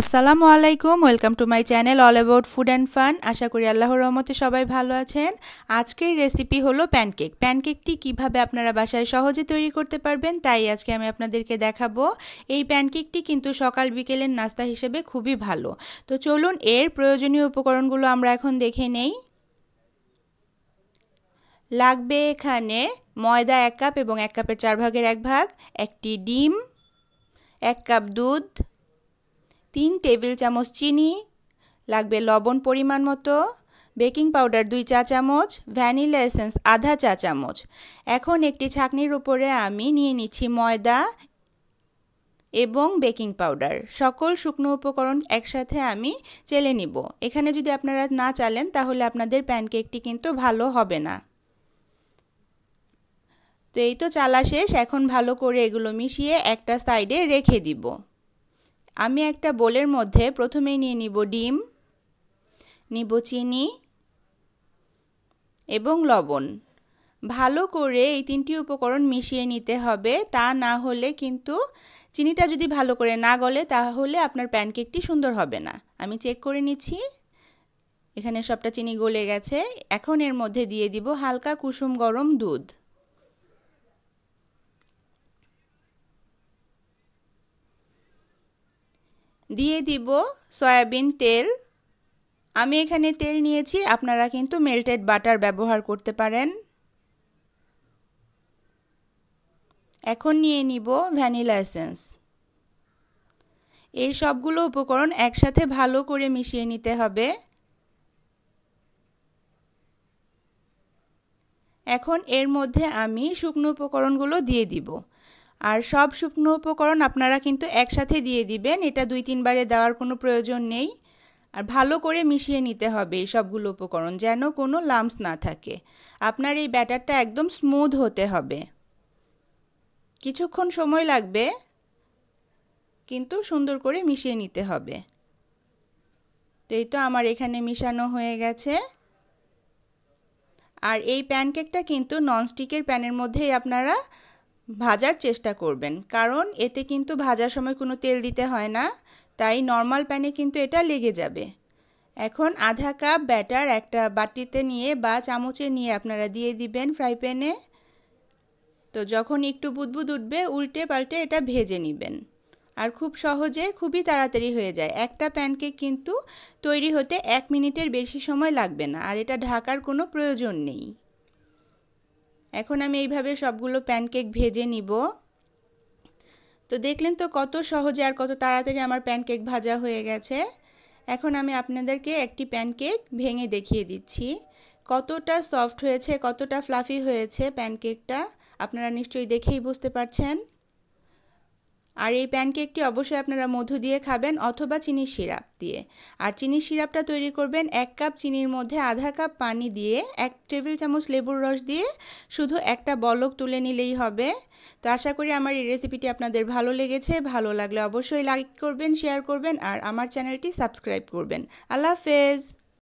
আসসালামু আলাইকুম welcome to my channel all about food and fun আশা করি আল্লাহর রহমতে সবাই ভালো আছেন আজকের রেসিপি হলো প্যানকেক প্যানকেকটি কিভাবে আপনারা বাসায় সহজে তৈরি করতে পারবেন তাই আজকে আমি আপনাদেরকে দেখাবো এই প্যানকেকটি কিন্তু সকাল বিকেলের নাস্তা হিসেবে খুবই ভালো তো চলুন এর প্রয়োজনীয় উপকরণগুলো আমরা এখন দেখে নেই লাগবে এখানে ময়দা এক কাপ এবং এক কাপের চার ভাগের এক ভাগ একটি ডিম এক কাপ দুধ তিন টেবিল চামচ চিনি লাগবে লবণ পরিমাণ মতো বেকিং পাউডার দুই চা চামচ ভ্যানিলা এসেন্স আধা চা চামচ এখন একটি ছাকনির উপরে আমি নিয়ে নিচ্ছি ময়দা এবং বেকিং পাউডার সকল শুকনো উপকরণ একসাথে আমি চেলে নিব এখানে যদি আপনারা না চালেন তাহলে আপনাদের প্যানকেকটি কিন্তু ভালো হবে না তো এই তো চালা শেষ এখন ভালো করে এগুলো মিশিয়ে একটা সাইডে রেখে দিব আমি একটা বোলের মধ্যে প্রথমেই নিয়ে নিব ডিম নিব চিনি এবং লবণ ভালো করে এই তিনটি উপকরণ মিশিয়ে নিতে হবে তা না হলে কিন্তু চিনিটা যদি ভালো করে না গলে তাহলে আপনার প্যানকেকটি সুন্দর হবে না আমি চেক করে নিচ্ছি এখানে সবটা চিনি গলে গেছে এখন এর মধ্যে দিয়ে দিব হালকা কুসুম গরম দুধ দিয়ে দিব সয়াবিন তেল আমি এখানে তেল নিয়েছি আপনারা কিন্তু মেল্টেড বাটার ব্যবহার করতে পারেন এখন নিয়ে নিব ভ্যানিলা এসেন্স এই সবগুলো উপকরণ একসাথে ভালো করে মিশিয়ে নিতে হবে এখন এর মধ্যে আমি শুকনো উপকরণগুলো দিয়ে দিব আর সব শুকনো উপকরণ আপনারা কিন্তু একসাথে দিয়ে দিবেন এটা দুই তিনবারে দেওয়ার কোনো প্রয়োজন নেই আর ভালো করে মিশিয়ে নিতে হবে এই সবগুলো উপকরণ যেন কোনো লাম্পস না থাকে আপনার এই ব্যাটারটা একদম স্মুথ হতে হবে কিছুক্ষণ সময় লাগবে কিন্তু সুন্দর করে মিশিয়ে নিতে হবে তো এই তো আমার এখানে মিশানো হয়ে গেছে আর এই প্যানকেকটা কিন্তু ননস্টিকের প্যানের মধ্যেই আপনারা ভাজার চেষ্টা করবেন কারণ এতে কিন্তু ভাজার সময় কোনো তেল দিতে হয় না তাই নর্মাল প্যানে কিন্তু এটা লেগে যাবে এখন আধা কাপ ব্যাটার একটা বাটিতে নিয়ে বা চামচে নিয়ে আপনারা দিয়ে দিবেন ফ্রাই প্যানে তো যখন একটু বুদবুদ উঠবে উল্টে পাল্টে এটা ভেজে নেবেন আর খুব সহজে খুবই তাড়াতাড়ি হয়ে যায় একটা প্যানকেক কিন্তু তৈরি হতে এক মিনিটের বেশি সময় লাগবে না আর এটা ঢাকার কোনো প্রয়োজন নেই এখন আমি এইভাবে সবগুলো প্যানকেক ভেজে নিব তো দেখলেন তো কত সহজে আর কত তাড়াতাড়ি আমার প্যানকেক ভাজা হয়ে গেছে এখন আমি আপনাদেরকে একটি প্যানকেক ভেঙে দেখিয়ে দিচ্ছি কতটা সফট হয়েছে কতটা ফ্লাফি হয়েছে প্যানকেকটা আপনারা নিশ্চয়ই দেখেই বুঝতে পারছেন আর এই প্যানকেকটি অবশ্যই আপনারা মধু দিয়ে খাবেন অথবা চিনির সিরাপ দিয়ে আর চিনির সিরাপটা তৈরি করবেন এক কাপ চিনির মধ্যে আধা কাপ পানি দিয়ে এক টেবিল চামচ লেবুর রস দিয়ে শুধু একটা বলক তুলে নিলেই হবে তো আশা করি আমার এই রেসিপিটি আপনাদের ভালো লেগেছে ভালো লাগলে অবশ্যই লাইক করবেন শেয়ার করবেন আর আমার চ্যানেলটি সাবস্ক্রাইব করবেন আল্লাহ হাফেজ